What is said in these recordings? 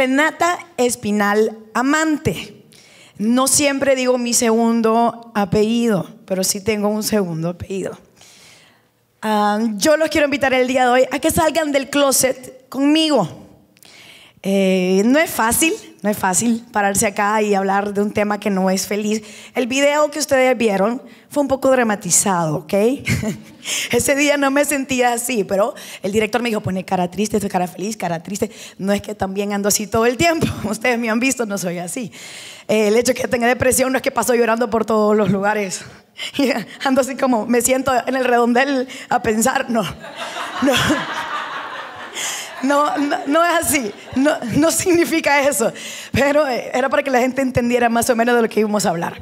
Renata Espinal Amante. No siempre digo mi segundo apellido, pero sí tengo un segundo apellido. Ah, yo los quiero invitar el día de hoy a que salgan del closet conmigo. Eh, no es fácil, no es fácil pararse acá y hablar de un tema que no es feliz. El video que ustedes vieron fue un poco dramatizado, ¿ok? Ese día no me sentía así, pero el director me dijo, pone cara triste, estoy cara feliz, cara triste. No es que también ando así todo el tiempo. Ustedes me han visto, no soy así. el hecho de que tenga depresión no es que paso llorando por todos los lugares. ando así como, me siento en el redondel a pensar, no, no. No, no, es así. No, significa eso. Pero eh, era para que la gente entendiera más o menos de lo que íbamos a hablar.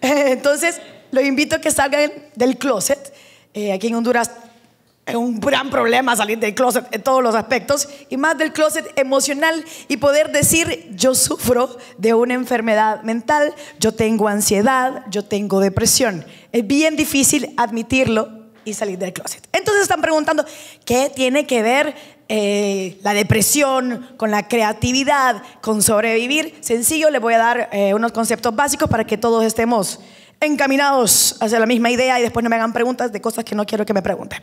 Eh, entonces, los invito a que salgan del closet. Eh, aquí en Honduras es un gran problema salir del closet en todos los aspectos y más del closet emocional y poder decir yo sufro de una enfermedad mental, yo tengo ansiedad, yo tengo depresión. Es bien difícil admitirlo y salir del closet. Entonces están preguntando, ¿qué tiene que ver eh, la depresión, con la creatividad, con sobrevivir. Sencillo, le voy a dar eh, unos conceptos básicos para que todos estemos encaminados hacia la misma idea y después no me hagan preguntas de cosas que no quiero que me pregunten.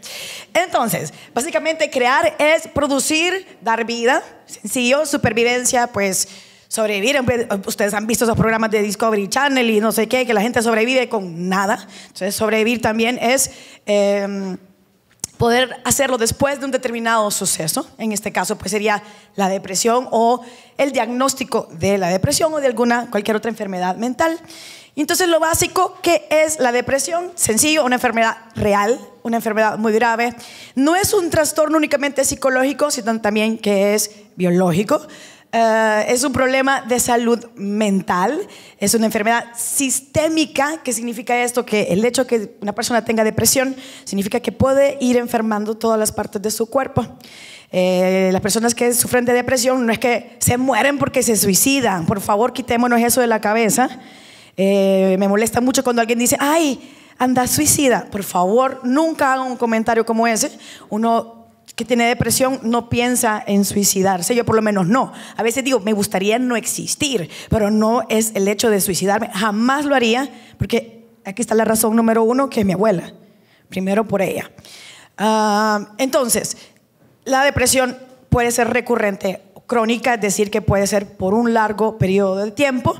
Entonces, básicamente crear es producir, dar vida, sencillo, supervivencia, pues sobrevivir. Ustedes han visto esos programas de Discovery Channel y no sé qué, que la gente sobrevive con nada. Entonces, sobrevivir también es... Em, poder hacerlo después de un determinado suceso, en este caso pues sería la depresión o el diagnóstico de la depresión o de alguna cualquier otra enfermedad mental. Entonces lo básico que es la depresión, sencillo, una enfermedad real, una enfermedad muy grave, no es un trastorno únicamente psicológico, sino también que es biológico, eh, es un problema de salud mental, es una enfermedad sistémica, que significa esto, que el hecho que una persona tenga depresión significa que puede ir enfermando todas las partes de su cuerpo. Eh, las personas que sufren de depresión no es que se mueren porque se suicidan, por favor quitémonos eso de la cabeza. Eh, me molesta mucho cuando alguien dice, ay, anda suicida, por favor, nunca hagan un comentario como ese. Uno tiene depresión no piensa en suicidarse, yo por lo menos no. A veces digo, me gustaría no existir, pero no es el hecho de suicidarme, jamás lo haría, porque aquí está la razón número uno, que es mi abuela, primero por ella. Ah, entonces, la depresión puede ser recurrente crónica, es decir, que puede ser por un largo periodo de tiempo.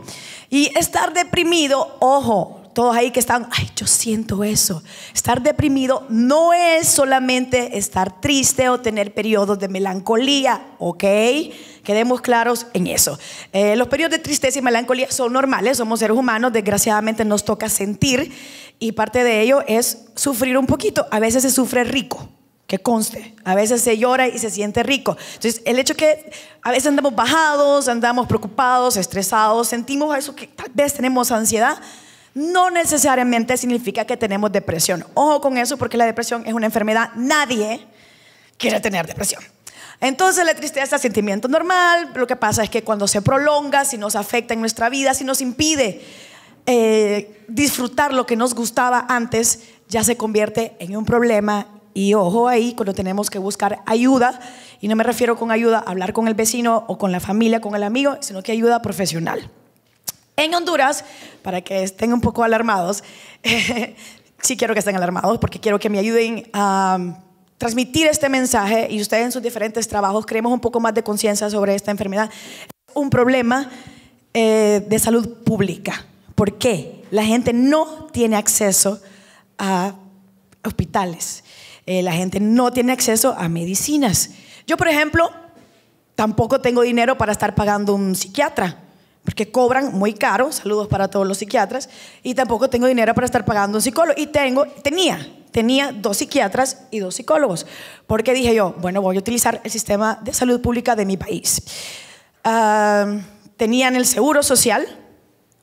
Y estar deprimido, ojo, todos ahí que están, ay, yo siento eso. Estar deprimido no es solamente estar triste o tener periodos de melancolía, ¿ok? Quedemos claros en eso. Eh, los periodos de tristeza y melancolía son normales, somos seres humanos, desgraciadamente nos toca sentir y parte de ello es sufrir un poquito. A veces se sufre rico, que conste. A veces se llora y se siente rico. Entonces, el hecho que a veces andamos bajados, andamos preocupados, estresados, sentimos eso que tal vez tenemos ansiedad, no necesariamente significa que tenemos depresión. Ojo con eso porque la depresión es una enfermedad. Nadie quiere tener depresión. Entonces la tristeza es sentimiento normal. Lo que pasa es que cuando se prolonga, si nos afecta en nuestra vida, si nos impide eh, disfrutar lo que nos gustaba antes, ya se convierte en un problema. Y ojo ahí cuando tenemos que buscar ayuda. Y no me refiero con ayuda a hablar con el vecino o con la familia, con el amigo, sino que ayuda profesional. En Honduras, para que estén un poco alarmados, sí quiero que estén alarmados porque quiero que me ayuden a transmitir este mensaje y ustedes en sus diferentes trabajos creemos un poco más de conciencia sobre esta enfermedad. un problema eh, de salud pública. ¿Por qué? La gente no tiene acceso a hospitales. Eh, la gente no tiene acceso a medicinas. Yo, por ejemplo, tampoco tengo dinero para estar pagando un psiquiatra porque cobran muy caro, saludos para todos los psiquiatras, y tampoco tengo dinero para estar pagando un psicólogo. Y tengo, tenía, tenía dos psiquiatras y dos psicólogos, porque dije yo, bueno, voy a utilizar el sistema de salud pública de mi país. Tenía ah, tenían el seguro social,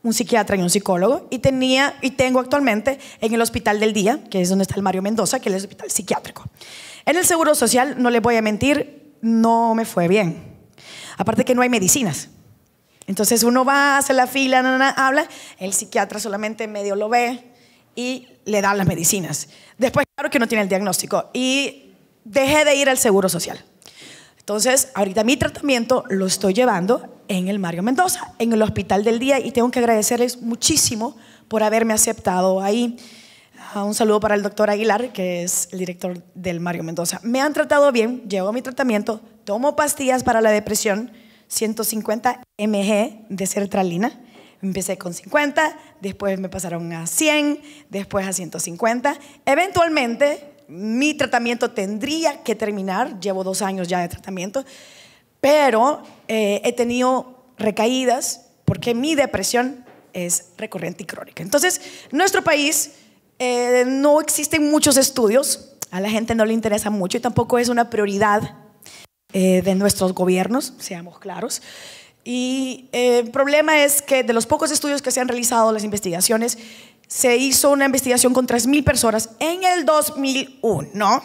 un psiquiatra y un psicólogo, y tenía y tengo actualmente en el Hospital del Día, que es donde está el Mario Mendoza, que es el hospital psiquiátrico. En el seguro social, no les voy a mentir, no me fue bien. Aparte que no hay medicinas. Entonces uno va, hace la fila, habla, el psiquiatra solamente medio lo ve y le da las medicinas. Después, claro que no tiene el diagnóstico y dejé de ir al Seguro Social. Entonces, ahorita mi tratamiento lo estoy llevando en el Mario Mendoza, en el Hospital del Día, y tengo que agradecerles muchísimo por haberme aceptado ahí. Ah, un saludo para el doctor Aguilar, que es el director del Mario Mendoza. Me han tratado bien, llevo mi tratamiento, tomo pastillas para la depresión, 150 mg de sertralina. Empecé con 50, después me pasaron a 100, después a 150. Eventualmente mi tratamiento tendría que terminar, llevo dos años ya de tratamiento, pero eh, he tenido recaídas porque mi depresión es recurrente y crónica. Entonces, en nuestro país eh, no existen muchos estudios, a la gente no le interesa mucho y tampoco es una prioridad eh, de nuestros gobiernos, seamos claros. Y eh, el problema es que de los pocos estudios que se han realizado, las investigaciones, se hizo una investigación con 3.000 personas en el 2001,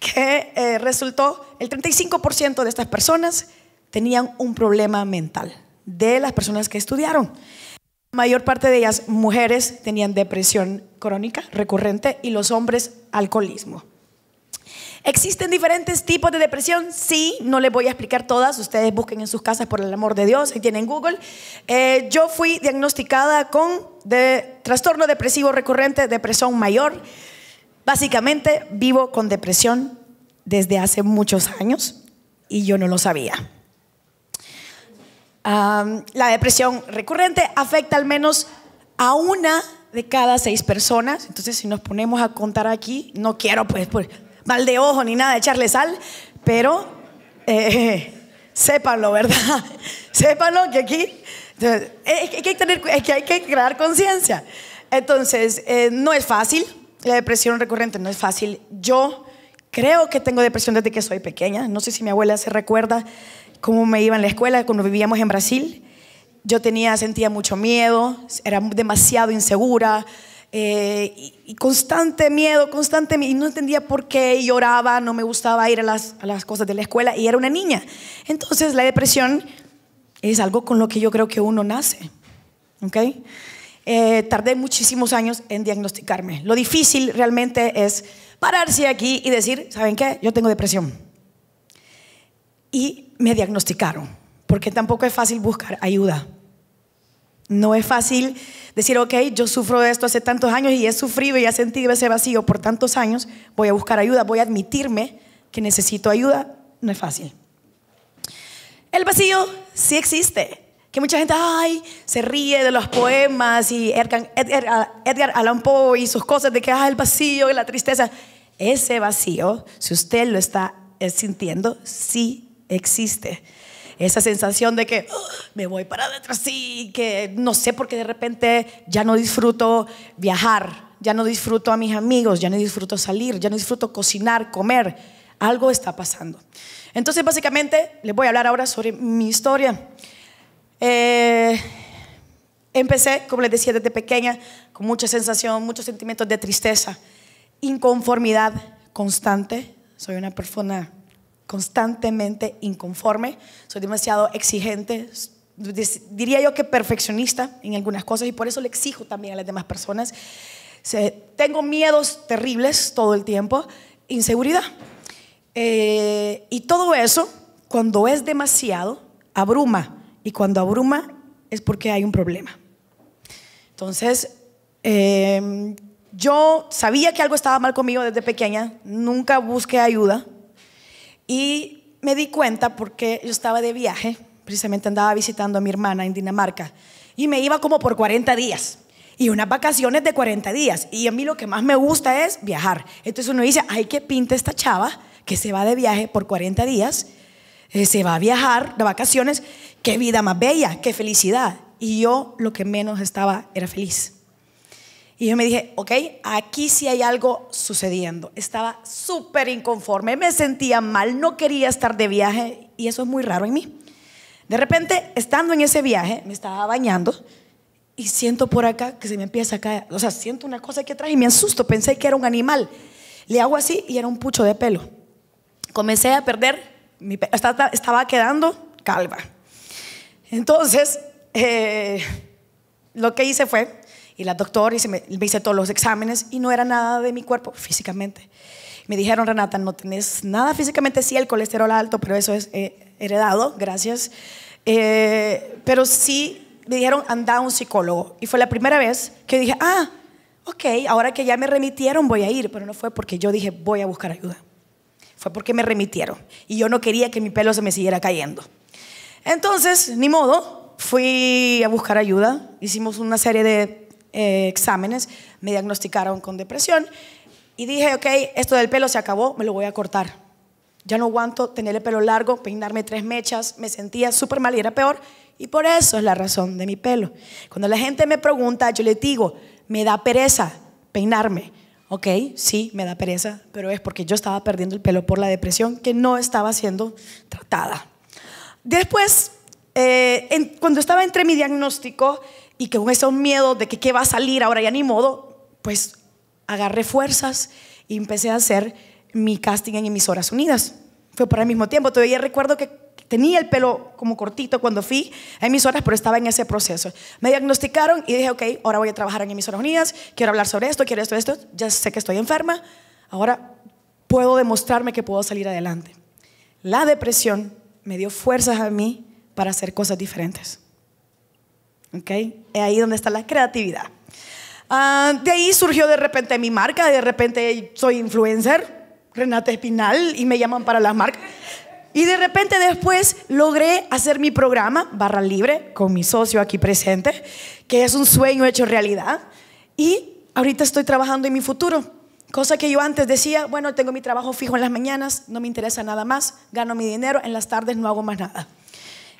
que eh, resultó el 35% de estas personas tenían un problema mental, de las personas que estudiaron. La mayor parte de ellas, mujeres, tenían depresión crónica recurrente y los hombres, alcoholismo. ¿Existen diferentes tipos de depresión? Sí, no les voy a explicar todas. Ustedes busquen en sus casas por el amor de Dios, ahí tienen Google. Eh, yo fui diagnosticada con trastorno depresivo recurrente, depresión mayor. Básicamente vivo con depresión desde hace muchos años y yo no lo sabía. la depresión recurrente afecta al menos a una de cada seis personas. Entonces, si nos ponemos a contar aquí, no quiero pues mal de ojo ni nada, echarle sal, pero eh, sépalo, sépanlo, ¿verdad? sépanlo que aquí es que hay que crear conciencia. Entonces, eh, no es fácil, la depresión recurrente no es fácil. Yo creo que tengo depresión desde que soy pequeña. No sé si mi abuela se recuerda cómo me iba en la escuela cuando vivíamos en Brasil. Yo tenía, sentía mucho miedo, era demasiado insegura, eh, y, constante miedo, constante miedo, y no entendía por qué, lloraba, no me gustaba ir a las, a las cosas de la escuela, y era una niña. Entonces la depresión es algo con lo que yo creo que uno nace, eh, tardé muchísimos años en diagnosticarme. Lo difícil realmente es pararse aquí y decir, ¿saben qué? Yo tengo depresión. Y me diagnosticaron, porque tampoco es fácil buscar ayuda. No es fácil decir, ok, yo sufro esto hace tantos años y he sufrido y he sentido ese vacío por tantos años, voy a buscar ayuda, voy a admitirme que necesito ayuda. No es fácil. El vacío sí existe. Que mucha gente, ay, se ríe de los poemas y Edgar, Allan Poe y sus cosas de que, ah, el vacío y la tristeza. Ese vacío, si usted lo está eh, sintiendo, sí existe esa sensación de que ah, me voy para detrás y que no sé por qué de repente ya no disfruto viajar, ya no disfruto a mis amigos, ya no disfruto salir, ya no disfruto cocinar, comer. Algo está pasando. Entonces, básicamente, les voy a hablar ahora sobre mi historia. Eh, empecé, como les decía, desde pequeña, con mucha sensación, muchos sentimientos de tristeza, inconformidad constante. Soy una persona constantemente inconforme, soy demasiado exigente, diría yo que perfeccionista en algunas cosas y por eso le exijo también a las demás personas. tengo miedos terribles todo el tiempo, inseguridad. Eh, y todo eso, cuando es demasiado, abruma. Y cuando abruma es porque hay un problema. Entonces, eh, yo sabía que algo estaba mal conmigo desde pequeña, nunca busqué ayuda, y me di cuenta porque yo estaba de viaje, precisamente andaba visitando a mi hermana en Dinamarca, y me iba como por 40 días. Y unas vacaciones de 40 días. Y a mí lo que más me gusta es viajar. Entonces uno dice, ay, que pinta esta chava que se va de viaje por 40 días, eh, se va a viajar de vacaciones, qué vida más bella, qué felicidad. Y yo lo que menos estaba era feliz. Y yo me dije, ok, aquí sí hay algo sucediendo. Estaba súper inconforme, me sentía mal, no quería estar de viaje y eso es muy raro en mí. De repente, estando en ese viaje, me estaba bañando y siento por acá que se me empieza a caer. O sea, siento una cosa aquí atrás y me asusto, pensé que era un animal. Le hago así y era un pucho de pelo. Comencé a perder, mi estaba quedando calva. Entonces, eh, lo que hice fue y la doctora y me, hice todos los exámenes y no era nada de mi cuerpo físicamente. Me dijeron, Renata, no tenés nada físicamente, sí, el colesterol alto, pero eso es eh, heredado, gracias. Eh, pero sí me dijeron, anda a un psicólogo. Y fue la primera vez que dije, ah, ok, ahora que ya me remitieron voy a ir, pero no fue porque yo dije, voy a buscar ayuda. Fue porque me remitieron y yo no quería que mi pelo se me siguiera cayendo. Entonces, ni modo, fui a buscar ayuda, hicimos una serie de eh, exámenes, me diagnosticaron con depresión y dije, ok, esto del pelo se acabó, me lo voy a cortar. Ya no aguanto tener el pelo largo, peinarme tres mechas, me sentía súper mal y era peor. Y por eso es la razón de mi pelo. Cuando la gente me pregunta, yo le digo, me da pereza peinarme. Ok, sí, me da pereza, pero es porque yo estaba perdiendo el pelo por la depresión que no estaba siendo tratada. Después, eh, cuando estaba entre mi diagnóstico y con esos miedos de que qué va a salir ahora ya ni modo, pues agarré fuerzas y empecé a hacer mi casting en Emisoras Unidas. Fue por el mismo tiempo. Todavía recuerdo que tenía el pelo como cortito cuando fui a Emisoras, pero estaba en ese proceso. Me diagnosticaron y dije, ok, ahora voy a trabajar en Emisoras Unidas, quiero hablar sobre esto, quiero esto, esto. Ya sé que estoy enferma, ahora puedo demostrarme que puedo salir adelante. La depresión me dio fuerzas a mí para hacer cosas diferentes. ¿Ok? Es eh, ahí donde está la creatividad. Ah, de ahí surgió de repente mi marca, de repente soy influencer, Renata Espinal, y me llaman para las marcas. Y de repente después logré hacer mi programa, Barra Libre, con mi socio aquí presente, que es un sueño hecho realidad. Y ahorita estoy trabajando en mi futuro. Cosa que yo antes decía, bueno, tengo mi trabajo fijo en las mañanas, no me interesa nada más, gano mi dinero, en las tardes no hago más nada.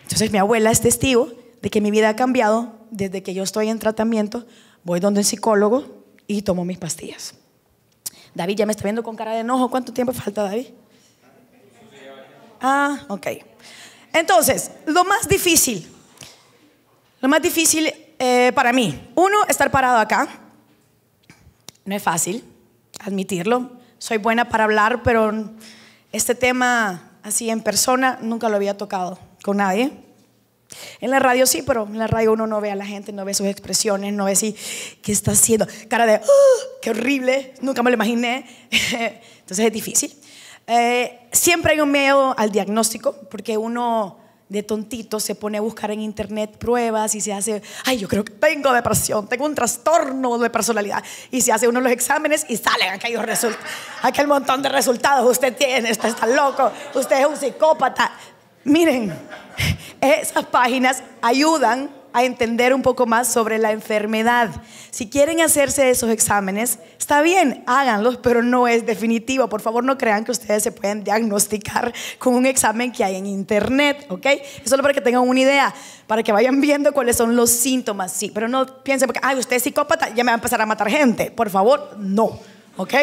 Entonces mi abuela es testigo de que mi vida ha cambiado desde que yo estoy en tratamiento, voy donde el psicólogo y tomo mis pastillas. David ya me está viendo con cara de enojo. ¿Cuánto tiempo falta, David? Ah, ok. Entonces, lo más difícil, lo más difícil eh, para mí, uno, estar parado acá. No es fácil admitirlo. Soy buena para hablar, pero este tema así en persona nunca lo había tocado con nadie. En la radio sí, pero en la radio uno no ve a la gente, no ve sus expresiones, no ve si qué está haciendo. Cara de, oh, qué horrible, nunca me lo imaginé. Entonces es difícil. Eh, siempre hay un miedo al diagnóstico, porque uno de tontito se pone a buscar en internet pruebas y se hace, ay, yo creo que tengo depresión, tengo un trastorno de personalidad. Y se hace uno los exámenes y salen aquellos aquel montón de resultados. Usted tiene, usted está loco, usted es un psicópata. Miren, esas páginas ayudan a entender un poco más sobre la enfermedad. Si quieren hacerse esos exámenes, está bien, háganlos, pero no es definitivo. Por favor, no crean que ustedes se pueden diagnosticar con un examen que hay en internet, ¿ok? Es solo para que tengan una idea, para que vayan viendo cuáles son los síntomas, sí, pero no piensen porque, ay, usted es psicópata, ya me va a empezar a matar gente. Por favor, no, ¿ok?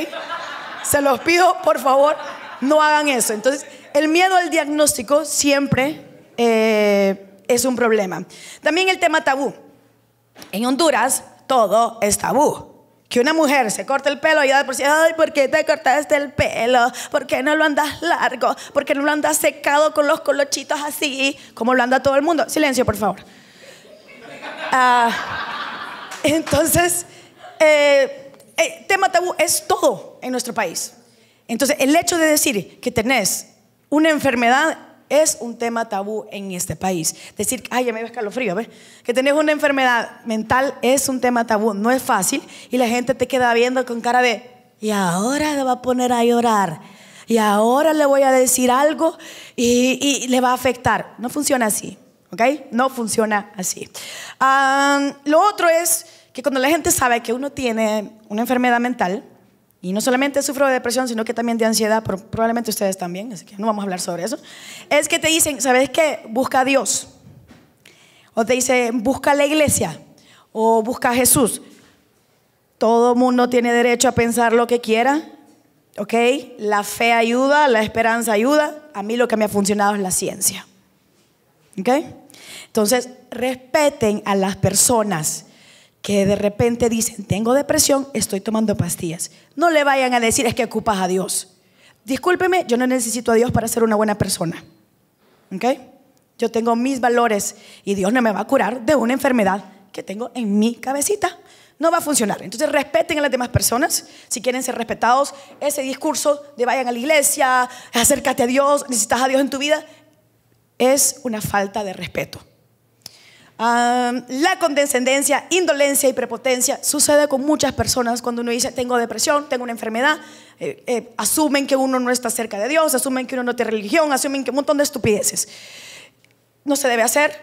Se los pido, por favor, no hagan eso. Entonces, el miedo al diagnóstico siempre eh, es un problema. También el tema tabú. En Honduras todo es tabú. Que una mujer se corte el pelo y da por ay, ¿por qué te cortaste el pelo? ¿Por qué no lo andas largo? ¿Por qué no lo andas secado con los colochitos así, como lo anda todo el mundo? Silencio, por favor. Ah, entonces, el eh, eh, tema tabú es todo en nuestro país. Entonces, el hecho de decir que tenés una enfermedad es un tema tabú en este país. Decir, ay, ya me dio escalofrío, ¿ves? Que tenés una enfermedad mental es un tema tabú, no es fácil y la gente te queda viendo con cara de, y ahora le va a poner a llorar, y ahora le voy a decir algo y, le va a afectar. No funciona así, ¿ok? No funciona así. Ah, lo otro es que cuando la gente sabe que uno tiene una enfermedad mental, y no solamente sufro de depresión, sino que también de ansiedad, probablemente ustedes también, así que no vamos a hablar sobre eso. Es que te dicen, ¿sabes qué? Busca a Dios. O te dicen, busca a la iglesia. O busca a Jesús. Todo mundo tiene derecho a pensar lo que quiera, ¿ok? La fe ayuda, la esperanza ayuda. A mí lo que me ha funcionado es la ciencia, ¿ok? Entonces, respeten a las personas que de repente dicen, tengo depresión, estoy tomando pastillas. No le vayan a decir, es que ocupas a Dios. Discúlpeme, yo no necesito a Dios para ser una buena persona. ¿Ok? Yo tengo mis valores y Dios no me va a curar de una enfermedad que tengo en mi cabecita. No va a funcionar. Entonces respeten a las demás personas. Si quieren ser respetados, ese discurso de vayan a la iglesia, acércate a Dios, necesitas a Dios en tu vida, es una falta de respeto. Ah, la condescendencia, indolencia y prepotencia sucede con muchas personas cuando uno dice tengo depresión, tengo una enfermedad, eh, eh, asumen que uno no está cerca de Dios, asumen que uno no tiene religión, asumen que un montón de estupideces. No se debe hacer.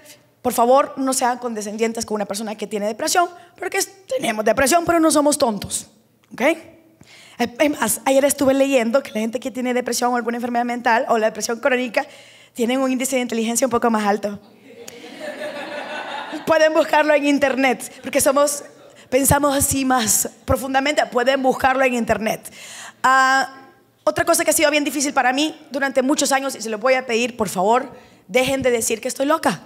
Por favor, no sean condescendientes con una persona que tiene depresión, porque tenemos depresión, pero no somos tontos. ¿Ok? Es ayer estuve leyendo que la gente que tiene depresión o alguna enfermedad mental o la depresión crónica tienen un índice de inteligencia un poco más alto. Pueden buscarlo en internet, porque somos, pensamos así más profundamente, pueden buscarlo en internet. Ah, otra cosa que ha sido bien difícil para mí durante muchos años, y se lo voy a pedir, por favor, dejen de decir que estoy loca.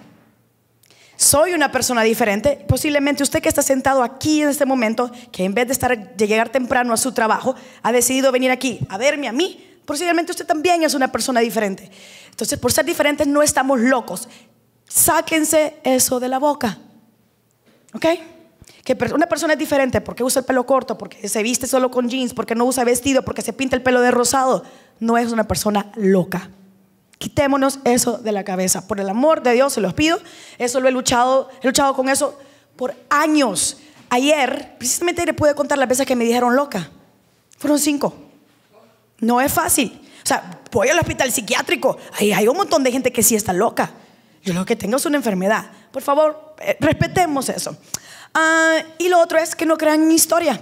Soy una persona diferente. Posiblemente usted que está sentado aquí en este momento, que en vez de, estar, de llegar temprano a su trabajo, ha decidido venir aquí a verme a mí, posiblemente usted también es una persona diferente. Entonces, por ser diferentes, no estamos locos, Sáquense eso de la boca. ¿Ok? Que una persona es diferente porque usa el pelo corto, porque se viste solo con jeans, porque no usa vestido, porque se pinta el pelo de rosado. No es una persona loca. Quitémonos eso de la cabeza. Por el amor de Dios, se los pido. Eso lo he luchado, he luchado con eso por años. Ayer, precisamente le pude contar las veces que me dijeron loca. Fueron cinco. No es fácil. O sea, voy al hospital psiquiátrico. Ahí hay un montón de gente que sí está loca. Yo lo que tengo es una enfermedad. Por favor, eh, respetemos eso. Ah, y lo otro es que no crean mi historia.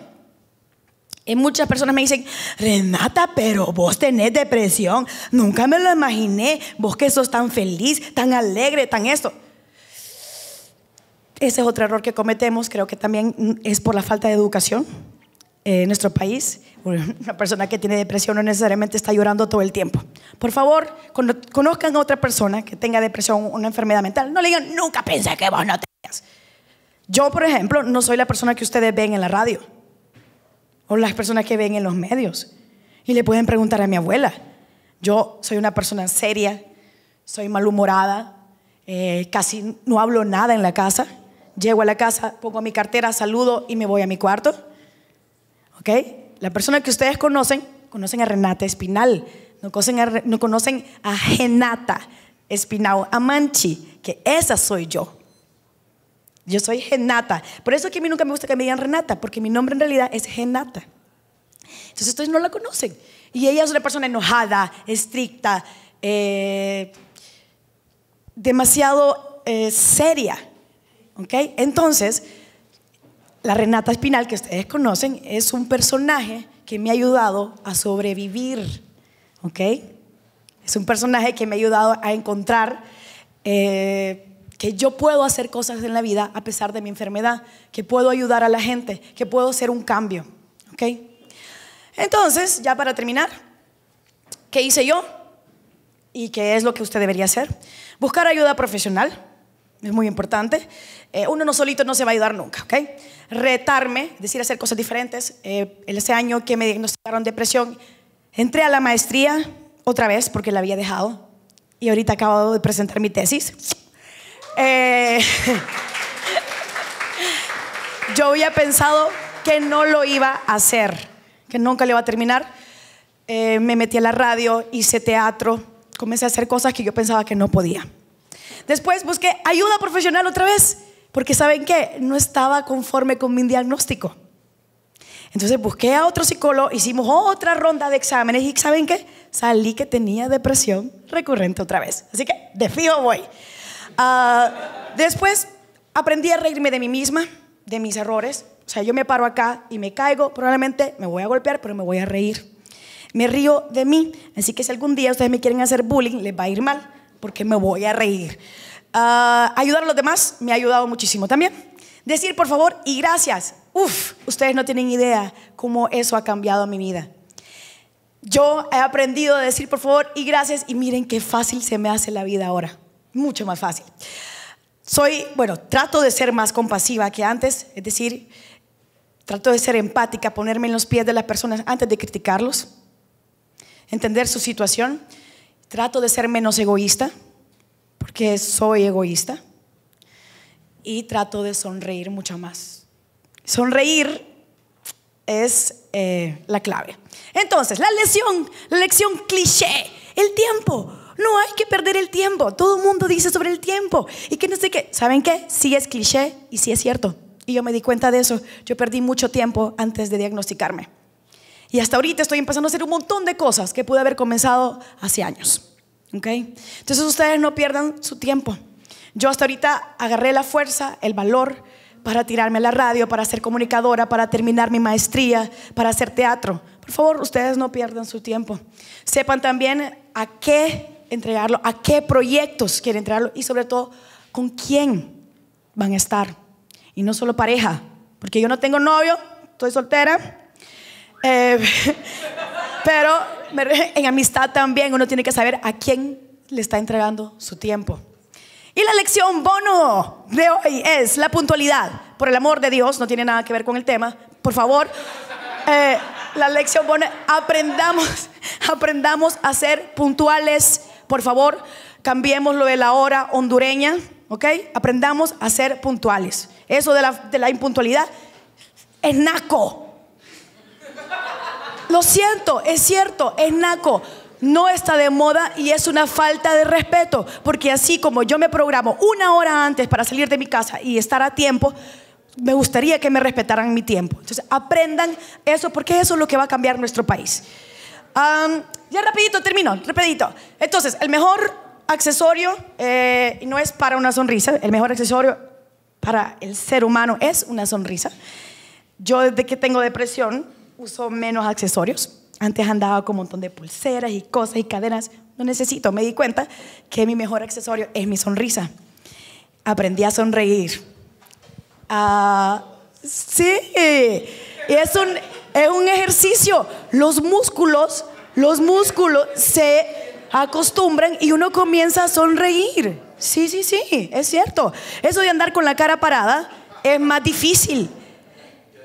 muchas personas me dicen, Renata, pero vos tenés depresión. Nunca me lo imaginé. Vos que sos tan feliz, tan alegre, tan esto. Ese es otro error que cometemos. Creo que también es por la falta de educación eh, en nuestro país. Una persona que tiene depresión no necesariamente está llorando todo el tiempo. Por favor, conozcan a otra persona que tenga depresión, una enfermedad mental. No le digan, nunca pensé que vos no tenías. Yo, por ejemplo, no soy la persona que ustedes ven en la radio o las personas que ven en los medios. Y le pueden preguntar a mi abuela. Yo soy una persona seria, soy malhumorada, eh, casi no hablo nada en la casa. Llego a la casa, pongo mi cartera, saludo y me voy a mi cuarto. ¿Ok? La persona que ustedes conocen, conocen a Renata Espinal, no conocen a, no conocen a Genata Espinal, a Manchi, que esa soy yo. Yo soy Genata. Por eso que a mí nunca me gusta que me digan Renata, porque mi nombre en realidad es Genata. Entonces ustedes no la conocen. Y ella es una persona enojada, estricta, eh, demasiado eh, seria. ¿Ok? Entonces, la Renata Espinal, que ustedes conocen, es un personaje que me ha ayudado a sobrevivir, ¿ok? Es un personaje que me ha ayudado a encontrar eh, que yo puedo hacer cosas en la vida a pesar de mi enfermedad, que puedo ayudar a la gente, que puedo hacer un cambio, ¿ok? Entonces, ya para terminar, ¿qué hice yo? ¿Y qué es lo que usted debería hacer? Buscar ayuda profesional es muy importante. Eh, uno no solito no se va a ayudar nunca, ¿ok? Retarme, decir hacer cosas diferentes. Eh, en ese año que me diagnosticaron depresión, entré a la maestría otra vez porque la había dejado y ahorita acabo de presentar mi tesis. Eh, yo había pensado que no lo iba a hacer, que nunca le iba a terminar. me metí a la radio, hice teatro, comencé a hacer cosas que yo pensaba que no podía. Después busqué ayuda profesional otra vez, porque ¿saben qué? No estaba conforme con mi diagnóstico. Entonces busqué a otro psicólogo, hicimos otra ronda de exámenes y ¿saben qué? Salí que tenía depresión recurrente otra vez. Así que de fijo voy. Ah, después aprendí a reírme de mí misma, de mis errores. O sea, yo me paro acá y me caigo, probablemente me voy a golpear, pero me voy a reír. Me río de mí, así que si algún día ustedes me quieren hacer bullying, les va a ir mal, porque me voy a reír. Ah, ayudar a los demás me ha ayudado muchísimo también. Decir por favor y gracias. Uf, ustedes no tienen idea cómo eso ha cambiado mi vida. Yo he aprendido a decir por favor y gracias y miren qué fácil se me hace la vida ahora. Mucho más fácil. Soy, bueno, trato de ser más compasiva que antes, es decir, trato de ser empática, ponerme en los pies de las personas antes de criticarlos, entender su situación. Trato de ser menos egoísta, porque soy egoísta, y trato de sonreír mucho más. Sonreír es eh, la clave. Entonces, la lección, la lección cliché, el tiempo. No hay que perder el tiempo. Todo el mundo dice sobre el tiempo. Y que no sé qué. ¿Saben qué? Sí es cliché y sí es cierto. Y yo me di cuenta de eso. Yo perdí mucho tiempo antes de diagnosticarme. Y hasta ahorita estoy empezando a hacer un montón de cosas que pude haber comenzado hace años. ¿Ok? Entonces ustedes no pierdan su tiempo. Yo hasta ahorita agarré la fuerza, el valor para tirarme a la radio, para ser comunicadora, para terminar mi maestría, para hacer teatro. Por favor, ustedes no pierdan su tiempo. Sepan también a qué entregarlo, a qué proyectos quieren entregarlo y sobre todo con quién van a estar. Y no solo pareja, porque yo no tengo novio, estoy soltera, eh, pero en amistad también uno tiene que saber a quién le está entregando su tiempo. Y la lección bono de hoy es la puntualidad. Por el amor de Dios, no tiene nada que ver con el tema. Por favor, eh, la lección bono, aprendamos, aprendamos a ser puntuales. Por favor, cambiemos lo de la hora hondureña, ¿ok? Aprendamos a ser puntuales. Eso de la, de la impuntualidad es naco. Lo siento, es cierto, es naco. No está de moda y es una falta de respeto, porque así como yo me programo una hora antes para salir de mi casa y estar a tiempo, me gustaría que me respetaran mi tiempo. Entonces, aprendan eso, porque eso es lo que va a cambiar nuestro país. ya rapidito, termino, rapidito. Entonces, el mejor accesorio, eh, no es para una sonrisa, el mejor accesorio para el ser humano es una sonrisa. Yo desde que tengo depresión, uso menos accesorios. Antes andaba con un montón de pulseras y cosas y cadenas. No necesito. Me di cuenta que mi mejor accesorio es mi sonrisa. Aprendí a sonreír. Ah, sí. Es un, es un ejercicio. Los músculos, los músculos se acostumbran y uno comienza a sonreír. Sí, sí, sí, es cierto. Eso de andar con la cara parada es más difícil.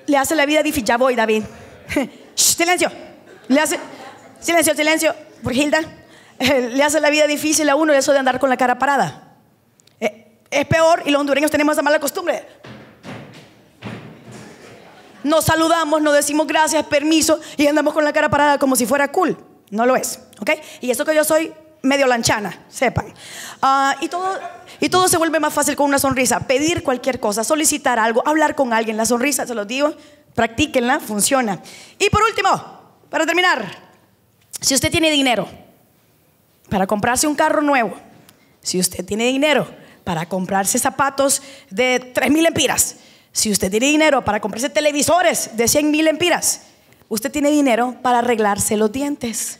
Le hace la vida difícil. Ya voy, David. silencio. Le hace, silencio, silencio. Por Hilda eh, le hace la vida difícil a uno eso de andar con la cara parada. Eh, es peor y los hondureños tenemos esa mala costumbre. Nos saludamos, nos decimos gracias, permiso y andamos con la cara parada como si fuera cool. No lo es, ¿ok? Y eso que yo soy medio lanchana, sepan. Ah, y, todo, y todo se vuelve más fácil con una sonrisa. Pedir cualquier cosa, solicitar algo, hablar con alguien, la sonrisa, se los digo, practíquenla, funciona. Y por último, para terminar, si usted tiene dinero para comprarse un carro nuevo, si usted tiene dinero para comprarse zapatos de 3.000 mil empiras, si usted tiene dinero para comprarse televisores de 100 mil empiras, usted tiene dinero para arreglarse los dientes.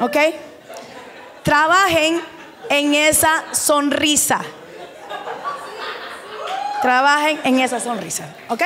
¿Ok? Trabajen en esa sonrisa. Trabajen en esa sonrisa, ¿ok?